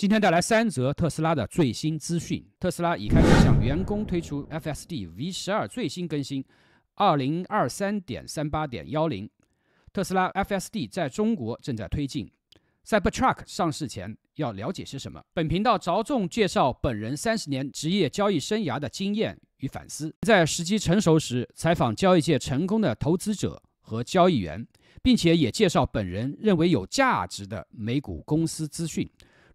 今天带来三则特斯拉的最新资讯：特斯拉已开始向员工推出 FSD V 十二最新更新。二零二三点三八点幺零，特斯拉 FSD 在中国正在推进。Cybertruck 上市前要了解些什么？本频道着重介绍本人三十年职业交易生涯的经验与反思，在时机成熟时采访交易界成功的投资者和交易员，并且也介绍本人认为有价值的美股公司资讯。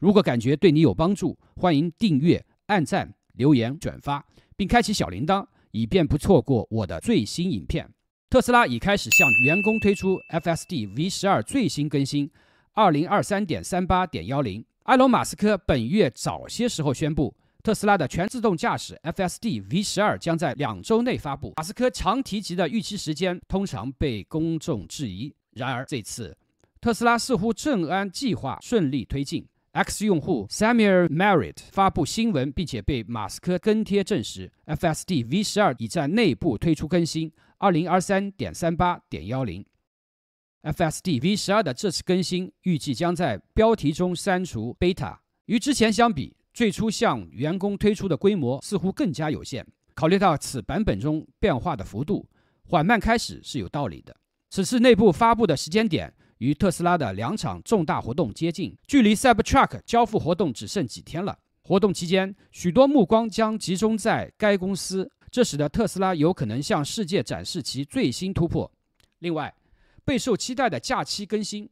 如果感觉对你有帮助，欢迎订阅、按赞、留言、转发，并开启小铃铛，以便不错过我的最新影片。特斯拉已开始向员工推出 FSD V 十二最新更新，二零二三点三八点幺零。埃隆·马斯克本月早些时候宣布，特斯拉的全自动驾驶 FSD V 十二将在两周内发布。马斯克常提及的预期时间通常被公众质疑，然而这次特斯拉似乎正按计划顺利推进。X 用户 Samuel Merritt 发布新闻，并且被马斯克跟帖证实，FSD V 十二已在内部推出更新。二零二三点三八点幺零，FSD V 十二的这次更新预计将在标题中删除 “beta”。与之前相比，最初向员工推出的规模似乎更加有限。考虑到此版本中变化的幅度，缓慢开始是有道理的。此次内部发布的时间点。与特斯拉的两场重大活动接近，距离 Cybertruck 交付活动只剩几天了。活动期间，许多目光将集中在该公司，这使得特斯拉有可能向世界展示其最新突破。另外，备受期待的假期更新，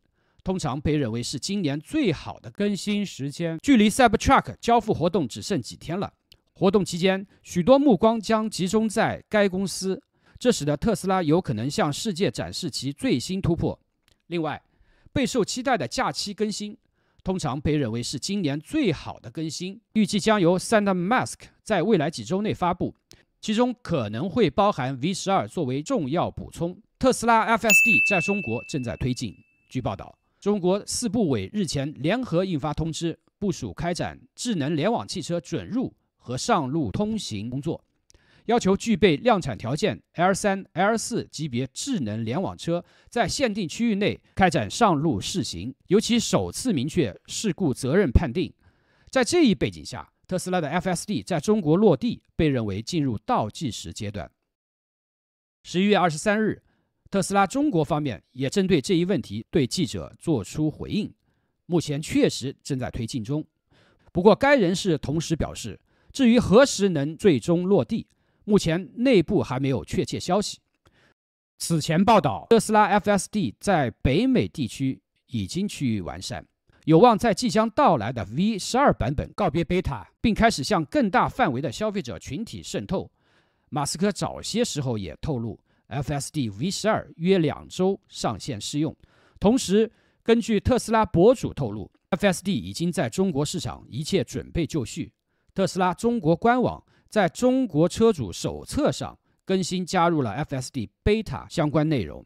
通常被认为是今年最好的更新时间。距离 Cybertruck 交付活动只剩几天了。活动期间，许多目光将集中在该公司，这使得特斯拉有可能向世界展示其最新突破。另外，备受期待的假期更新，通常被认为是今年最好的更新，预计将由 s a n d a Mask 在未来几周内发布，其中可能会包含 V 十二作为重要补充。特斯拉 FSD 在中国正在推进。据报道，中国四部委日前联合印发通知，部署开展智能联网汽车准入和上路通行工作。要求具备量产条件，L 三、L 四级别智能联网车在限定区域内开展上路试行，尤其首次明确事故责任判定。在这一背景下，特斯拉的 FSD 在中国落地被认为进入倒计时阶段。十一月二十三日，特斯拉中国方面也针对这一问题对记者作出回应，目前确实正在推进中。不过，该人士同时表示，至于何时能最终落地。目前内部还没有确切消息。此前报道，特斯拉 FSD 在北美地区已经趋于完善，有望在即将到来的 V 十二版本告别 beta，并开始向更大范围的消费者群体渗透。马斯克早些时候也透露，FSD V 十二约两周上线试用。同时，根据特斯拉博主透露，FSD 已经在中国市场一切准备就绪。特斯拉中国官网。在中国车主手册上更新加入了 FSD Beta 相关内容，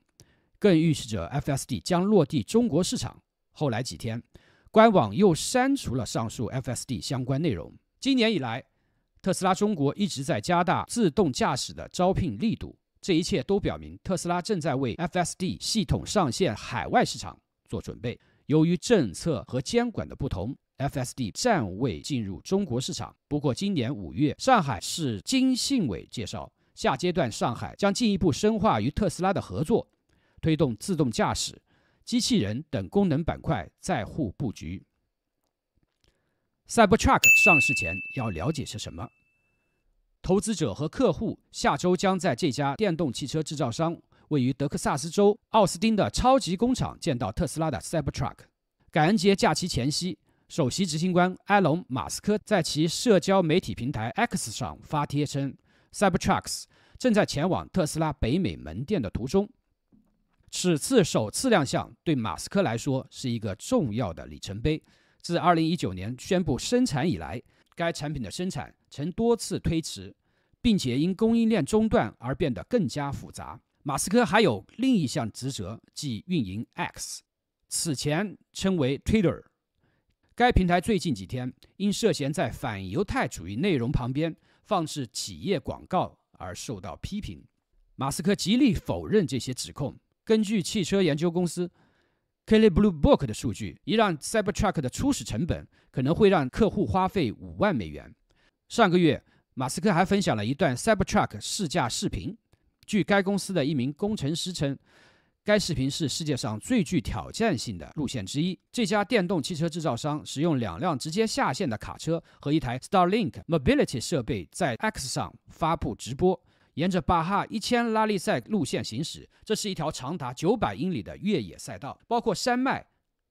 更预示着 FSD 将落地中国市场。后来几天，官网又删除了上述 FSD 相关内容。今年以来，特斯拉中国一直在加大自动驾驶的招聘力度，这一切都表明特斯拉正在为 FSD 系统上线海外市场做准备。由于政策和监管的不同。FSD 暂未进入中国市场。不过，今年五月，上海市经信委介绍，下阶段上海将进一步深化与特斯拉的合作，推动自动驾驶、机器人等功能板块在沪布局。Cybertruck 上市前要了解些什么？投资者和客户下周将在这家电动汽车制造商位于德克萨斯州奥斯汀的超级工厂见到特斯拉的 Cybertruck。感恩节假期前夕。首席执行官埃隆·马斯克在其社交媒体平台 X 上发帖称，Cybertrucks 正在前往特斯拉北美门店的途中。此次首次亮相对马斯克来说是一个重要的里程碑。自2019年宣布生产以来，该产品的生产曾多次推迟，并且因供应链中断而变得更加复杂。马斯克还有另一项职责，即运营 X，此前称为 Twitter。该平台最近几天因涉嫌在反犹太主义内容旁边放置企业广告而受到批评。马斯克极力否认这些指控。根据汽车研究公司 Kelley Blue Book 的数据，一辆 Cybertruck 的初始成本可能会让客户花费五万美元。上个月，马斯克还分享了一段 Cybertruck 试驾视频。据该公司的一名工程师称。该视频是世界上最具挑战性的路线之一。这家电动汽车制造商使用两辆直接下线的卡车和一台 Starlink Mobility 设备，在 X 上发布直播，沿着巴哈一千拉力赛路线行驶。这是一条长达九百英里的越野赛道，包括山脉、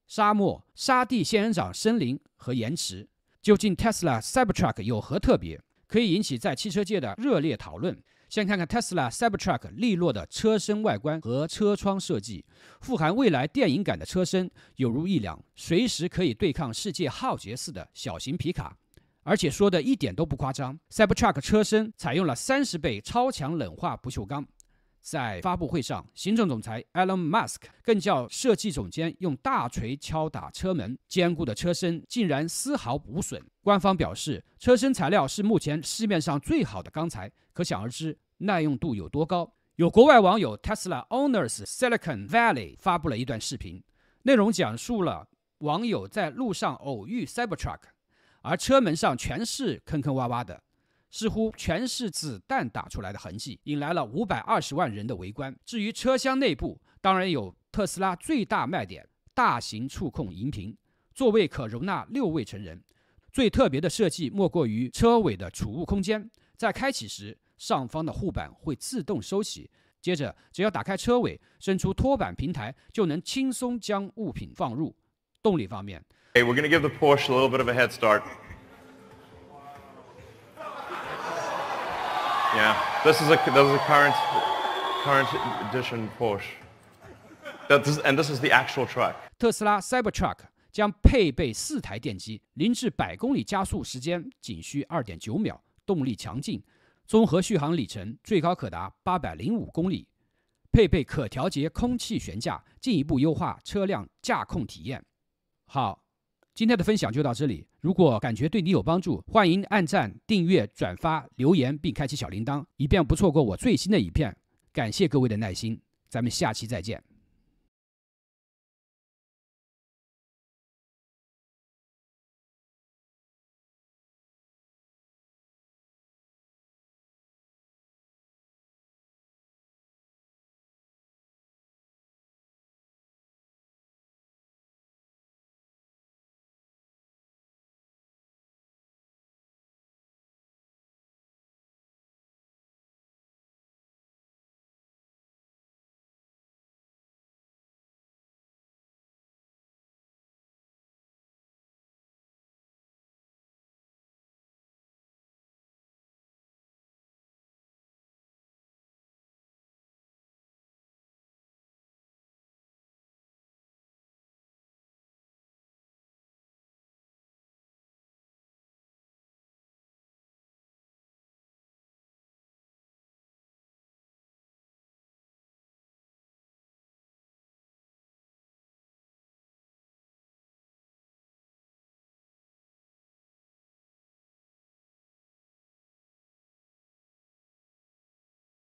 沙漠、沙地、仙人掌森林和盐池。究竟 Tesla Cybertruck 有何特别，可以引起在汽车界的热烈讨论？先看看 Tesla Cybertruck 利落的车身外观和车窗设计，富含未来电影感的车身，有如一辆随时可以对抗世界浩劫似的小型皮卡，而且说的一点都不夸张。Cybertruck 车身采用了三十倍超强冷化不锈钢，在发布会上，行政总裁 Elon Musk 更叫设计总监用大锤敲打车门，坚固的车身竟然丝毫无损。官方表示，车身材料是目前市面上最好的钢材，可想而知。耐用度有多高？有国外网友 Tesla Owners Silicon Valley 发布了一段视频，内容讲述了网友在路上偶遇 Cybertruck，而车门上全是坑坑洼洼的，似乎全是子弹打出来的痕迹，引来了五百二十万人的围观。至于车厢内部，当然有特斯拉最大卖点——大型触控荧屏，座位可容纳六位成人。最特别的设计莫过于车尾的储物空间，在开启时。上方的护板会自动收起，接着只要打开车尾，伸出拖板平台，就能轻松将物品放入。动力方面，we're gonna give the Porsche a little bit of a head start. Yeah, this is a this is a current current edition Porsche. That this and this is the actual truck. 特斯拉 Cybertruck 将配备四台电机，零至百公里加速时间仅需二点九秒，动力强劲。综合续航里程最高可达八百零五公里，配备可调节空气悬架，进一步优化车辆驾控体验。好，今天的分享就到这里。如果感觉对你有帮助，欢迎按赞、订阅、转发、留言，并开启小铃铛，以便不错过我最新的一片。感谢各位的耐心，咱们下期再见。